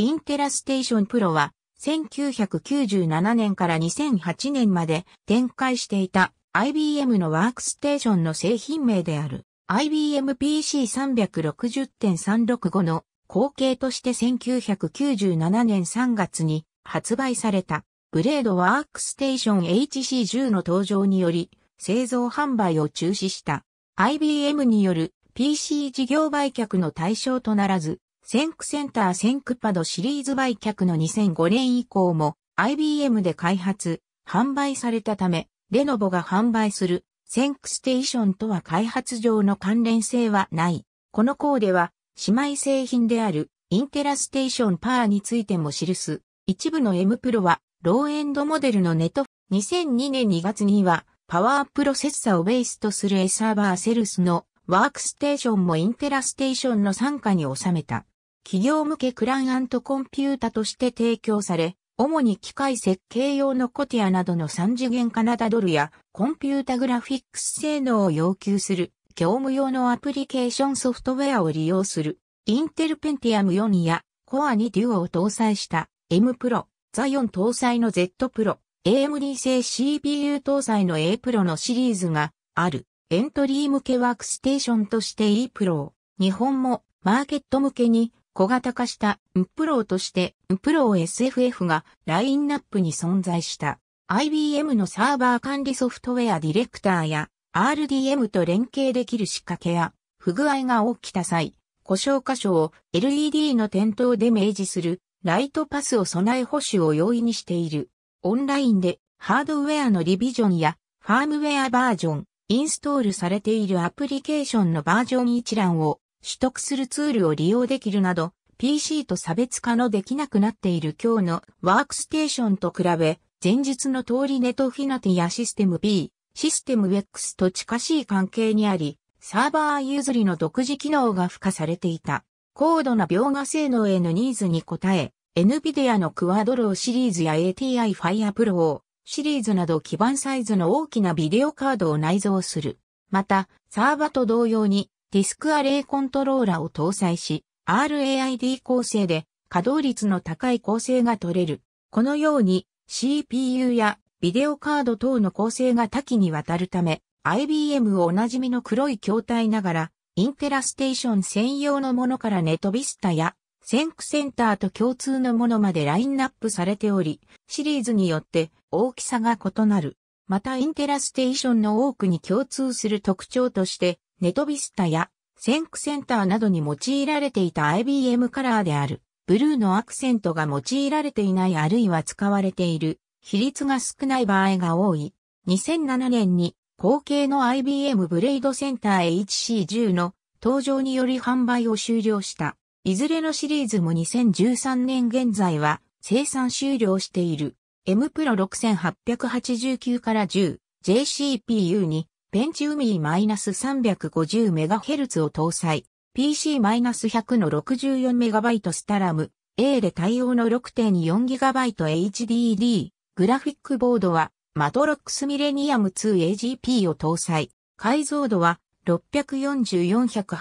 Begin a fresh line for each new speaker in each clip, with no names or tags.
インテラステーションプロは、1997年から2008年まで展開していた IBM のワークステーションの製品名である IBM PC360.365 の後継として1997年3月に発売されたブレードワークステーション HC10 の登場により製造販売を中止した IBM による PC 事業売却の対象とならずセンクセンターセンクパドシリーズ売却の2005年以降も IBM で開発、販売されたため、レノボが販売するセンクステーションとは開発上の関連性はない。このコーデは姉妹製品であるインテラステーションパーについても記す。一部の M プロはローエンドモデルのネット2002年2月にはパワープロセッサをベースとするエサーバーセルスのワークステーションもインテラステーションの参加に収めた。企業向けクライアントコンピュータとして提供され、主に機械設計用のコティアなどの3次元カナダドルやコンピュータグラフィックス性能を要求する業務用のアプリケーションソフトウェアを利用するインテルペンティアム4やコアにデュオを搭載した M プロ、ザヨン搭載の Z プロ、AMD 製 CPU 搭載の A プロのシリーズがあるエントリー向けワークステーションとして E プロを日本もマーケット向けに小型化したムプローとしてムプロー SFF がラインナップに存在した IBM のサーバー管理ソフトウェアディレクターや RDM と連携できる仕掛けや不具合が起きた際、故障箇所を LED の点灯で明示するライトパスを備え保守を容易にしている。オンラインでハードウェアのリビジョンやファームウェアバージョン、インストールされているアプリケーションのバージョン一覧を取得するツールを利用できるなど、PC と差別化のできなくなっている今日のワークステーションと比べ、前述の通りネトフィナティやシステム B、システム X と近しい関係にあり、サーバー譲りの独自機能が付加されていた。高度な描画性能へのニーズに応え、NVIDIA のクワドローシリーズや ATI Fire Pro シリーズなど基盤サイズの大きなビデオカードを内蔵する。また、サーバと同様にディスクアレイコントローラを搭載し、RAID 構成で稼働率の高い構成が取れる。このように CPU やビデオカード等の構成が多岐にわたるため、IBM おなじみの黒い筐体ながら、インテラステーション専用のものからネトビスタやセンクセンターと共通のものまでラインナップされており、シリーズによって大きさが異なる。またインテラステーションの多くに共通する特徴として、ネトビスタやセンクセンターなどに用いられていた IBM カラーである、ブルーのアクセントが用いられていないあるいは使われている、比率が少ない場合が多い。2007年に、後継の IBM ブレイドセンター HC10 の登場により販売を終了した。いずれのシリーズも2013年現在は生産終了している。M プロ6889から 10JCPU にペンチウミー -350MHz を搭載、PC-100 の 64MB スタラム、A で対応の 6.4GBHDD、グラフィックボードは、マトロックスミレニアム 2AGP を搭載、解像度は6 4 0 4 8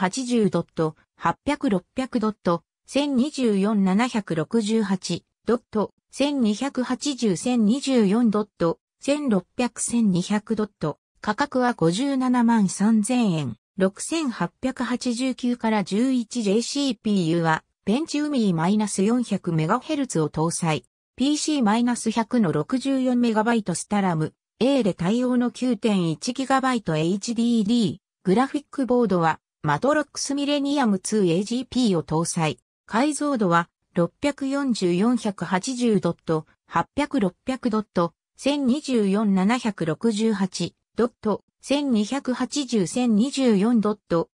0ドット、8 0 0 1 0 2 4 7 6 8ドット、1 2 8 0 1 0 2 4ドット、1 6 0 0 1 2 0 0ドット。価格は57万3000円。6889から 11JCPU は、ベンチウミーマイナス -400MHz を搭載。PC-100 の 64MB スタラム、A で対応の 9.1GBHDD。グラフィックボードは、マトロックスミレニアム 2AGP を搭載。解像度は、640-480.800-600.1024-768。ドット、1280-1024.1600-1200. ドット、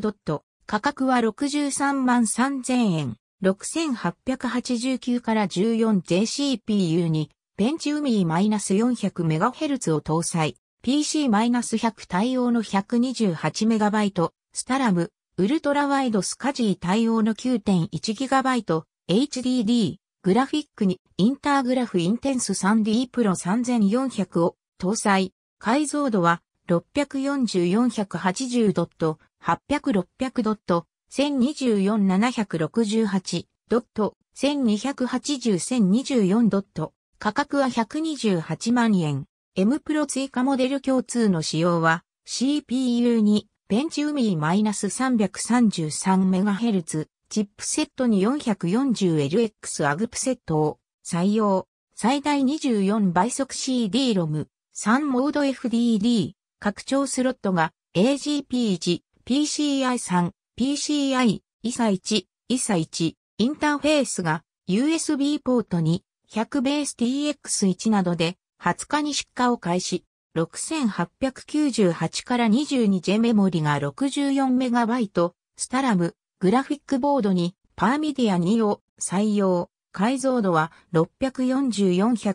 ドット、価格は63万3000円。6889から1 4 j CPU に、ペンチウミーマイナス -400MHz を搭載。PC-100 対応の 128MB、スタラム、ウルトラワイドスカジー対応の 9.1GB、HDD、グラフィックに、インターグラフインテンス 3D プロ3400を、搭載。解像度は6 4 0 4 8 0ドット、8 0 0 6 0 0ドット、1 0 2 4 7 6 8ドット、1 2 8 0 1 0 2 4ドット、価格は128万円。M プロ追加モデル共通の仕様は c p u にベンチウミーマイナス -333MHz チップセットに 440LX アグプセットを採用。最大24倍速 CD ロム3モード FDD、拡張スロットが AGP1、PCI3、PCI、ISA1、ISA1、インターフェースが USB ポートに1 0 0ベース t x 1などで20日に出荷を開始。6898から 22J メモリが 64MB、スタラム、グラフィックボードにパーミディア2を採用。解像度は6 4 4 1 8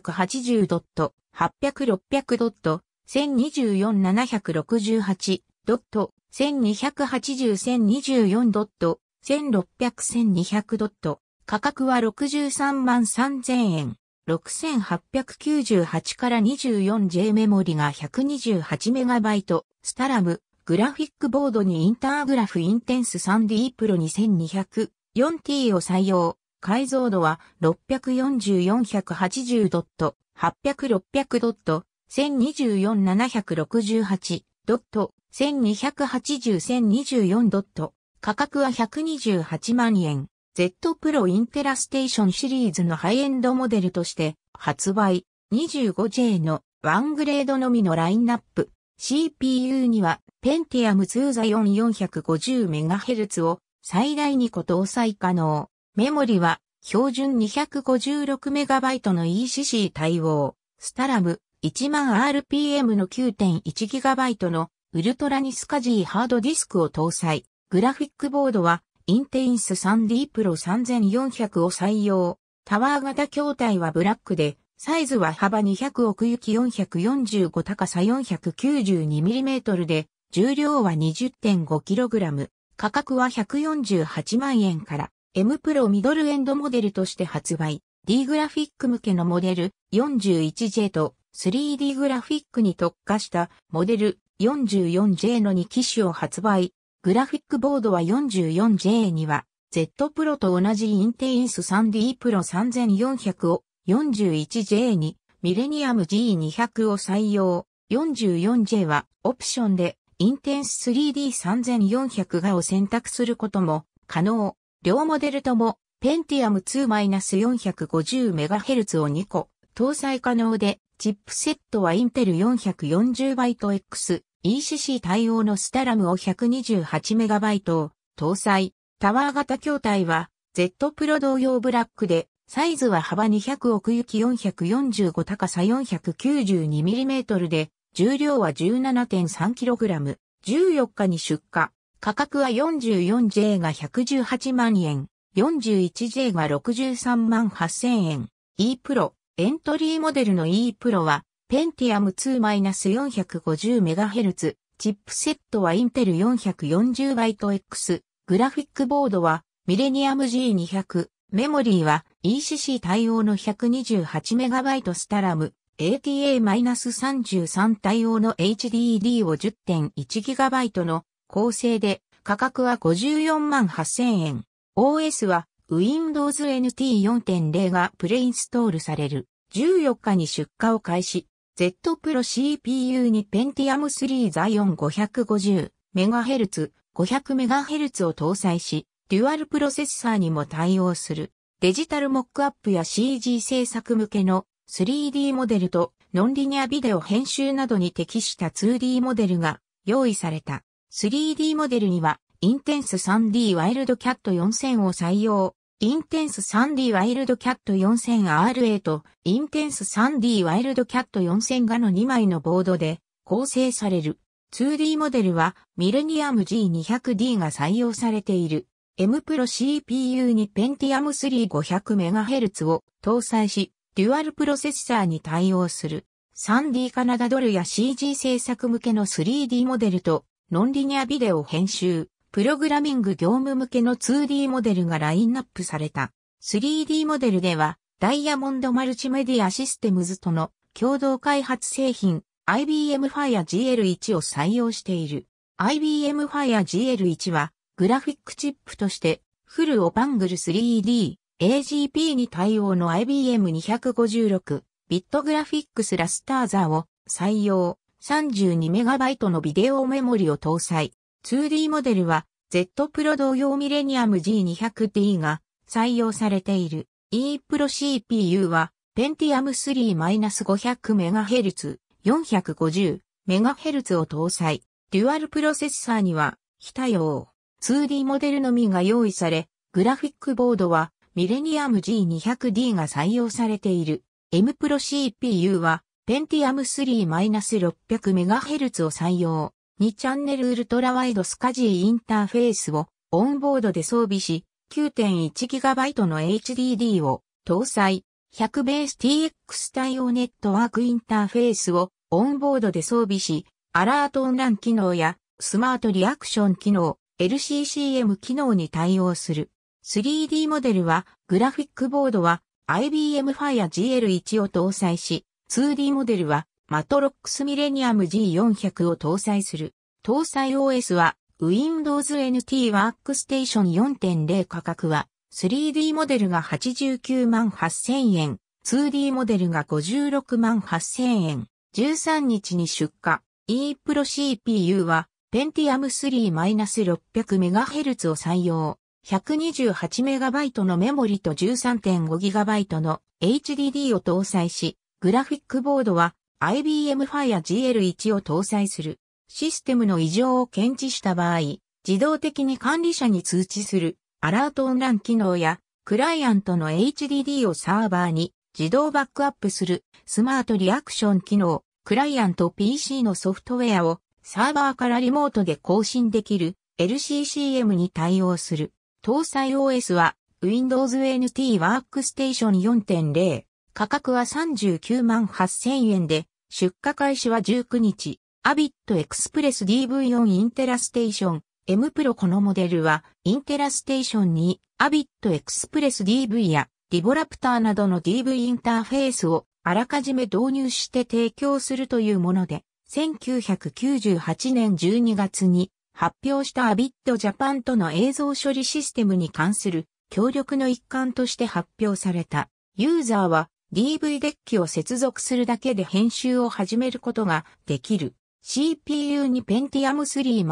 0ドット。8 0 0 6 0 0ドット、1 0 2 4 7 6 8ドット、1 2 8 0 1 0 2 4ドット、1 6 0 0 1 2 0 0ドット、価格は63万3000円。6898から 24J メモリが 128MB、スタラム、グラフィックボードにインターグラフインテンス 3D プロ 2200-4T を採用。解像度は644-180ドット。800-600.124-768.1280-1024. ドット、0ドット、ドット、価格は128万円。Z プロインテラステーションシリーズのハイエンドモデルとして発売 25J のワングレードのみのラインナップ。CPU には Pentium 2 Xeon 450MHz を最大2個搭載可能。メモリは標準 256MB の ECC 対応、スタラム 10000rpm の 9.1GB のウルトラニスカジーハードディスクを搭載。グラフィックボードはインテインス 3D プロ3400を採用。タワー型筐体はブラックで、サイズは幅200奥行き445高さ 492mm で、重量は 20.5kg。価格は148万円から M プロミドルエンドモデルとして発売、D グラフィック向けのモデル 41J と 3D グラフィックに特化したモデル 44J の2機種を発売。グラフィックボードは 44J には Z プロと同じインテインス 3D プロ3400を 41J にミレニアム G200 を採用。44J はオプションでインテンス 3D3400 がを選択することも可能。両モデルともペンティアム 2-450MHz を2個搭載可能で、チップセットは Intel 4 4 0 b x ECC 対応のスタラムを 128MB を搭載。タワー型筐体は Z プロ同様ブラックで、サイズは幅200奥行き445高さ 492mm で、重量は 17.3kg。14日に出荷。価格は 44J が118万円、41J が63万8000円。E プロ、エントリーモデルの E プロは、Pentium 2-450MHz、チップセットは Intel 440バイト X、グラフィックボードは、ミレニアム G200、メモリーは ECC 対応の 128MB スタラム、ATA-33 対応の HDD を 10.1GB の構成で、価格は54万8000円。OS は Windows NT 4.0がプレインストールされる。14日に出荷を開始。Z Pro CPU に Pentium 3 z i o n 550 MHz、500 MHz を搭載し、デュアルプロセッサーにも対応する。デジタルモックアップや CG 制作向けの 3D モデルとノンリニアビデオ編集などに適した 2D モデルが用意された。3D モデルには、インテンス 3D ワイルドキャット4000を採用。インテンス 3D ワイルドキャット 4000RA と、インテンス 3D ワイルドキャット4000がの2枚のボードで構成される。2D モデルは、ミレニアム G200D が採用されている。M プロ CPU に Pentium 3500MHz を搭載し、デュアルプロセッサーに対応する。3D カナダドルや CG 制作向けの 3D モデルとノンリニアビデオ編集、プログラミング業務向けの 2D モデルがラインナップされた。3D モデルでは、ダイヤモンドマルチメディアシステムズとの共同開発製品 IBM Fire GL1 を採用している。IBM Fire GL1 はグラフィックチップとしてフルオパングル 3D、AGP に対応の IBM256 ビットグラフィックスラスターザを採用。32MB のビデオメモリを搭載。2D モデルは Z プロ同様ミレニアム G200D が採用されている。E プロ CPU は Pentium 3-500MHz、450MHz を搭載。デュアルプロセッサーには非対応。2D モデルのみが用意され、グラフィックボードはミレニアム G200D が採用されている。M プロ CPU はペンティアム 3-600MHz を採用。2チャンネルウルトラワイドスカジーインターフェースをオンボードで装備し、9.1GB の HDD を搭載。100ベース TX 対応ネットワークインターフェースをオンボードで装備し、アラートオンラン機能やスマートリアクション機能、LCCM 機能に対応する。3D モデルは、グラフィックボードは IBM Fire GL1 を搭載し、2D モデルは、マトロックスミレニアム G400 を搭載する。搭載 OS は、Windows NT ワークステーション4.0価格は、3D モデルが89万8000円、2D モデルが56万8000円、13日に出荷、e p r o CPU は、Pentium 3-600MHz を採用。128MB のメモリと 13.5GB の HDD を搭載し、グラフィックボードは IBM Fire GL1 を搭載する。システムの異常を検知した場合、自動的に管理者に通知するアラートオンラン機能やクライアントの HDD をサーバーに自動バックアップするスマートリアクション機能、クライアント PC のソフトウェアをサーバーからリモートで更新できる LCCM に対応する。搭載 OS は Windows NT Workstation 4.0価格は39万8000円で、出荷開始は19日、アビットエクスプレス DV4 インテラステーション M プロこのモデルは、インテラステーションにアビットエクスプレス DV やリボラプターなどの DV インターフェースをあらかじめ導入して提供するというもので、1998年12月に発表したアビットジャパンとの映像処理システムに関する協力の一環として発表された。ユーザーは DV デッキを接続するだけで編集を始めることができる。CPU に Pentium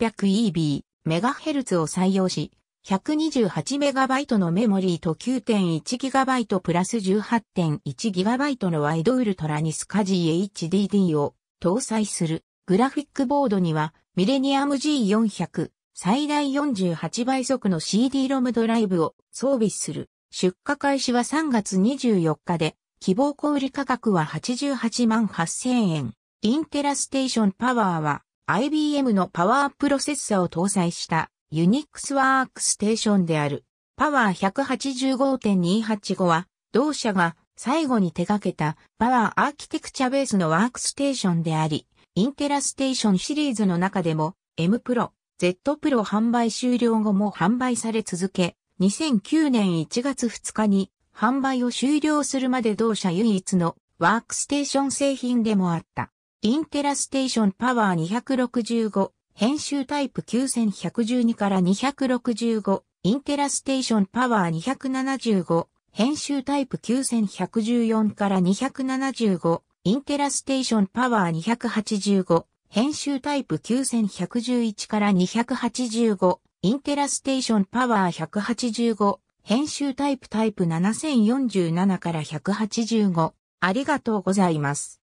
3-600EB MHz を採用し、128MB のメモリーと 9.1GB プラス 18.1GB のワイドウルトラニスカ GHDD を搭載する。グラフィックボードにはミレニアム G400 最大48倍速の CD ロムドライブを装備する。出荷開始は3月24日で、希望小売価格は88万8000円。インテラステーションパワーは IBM のパワープロセッサを搭載したユニックスワークステーションである。パワー185.285は同社が最後に手掛けたパワーアーキテクチャベースのワークステーションであり、インテラステーションシリーズの中でも M プロ、Z プロ販売終了後も販売され続け、2009年1月2日に販売を終了するまで同社唯一のワークステーション製品でもあった。インテラステーションパワー265編集タイプ9112から265インテラステーションパワー275編集タイプ9114から275インテラステーションパワー285編集タイプ9111から285インテラステーションパワー185、編集タイプタイプ7047から185。ありがとうございます。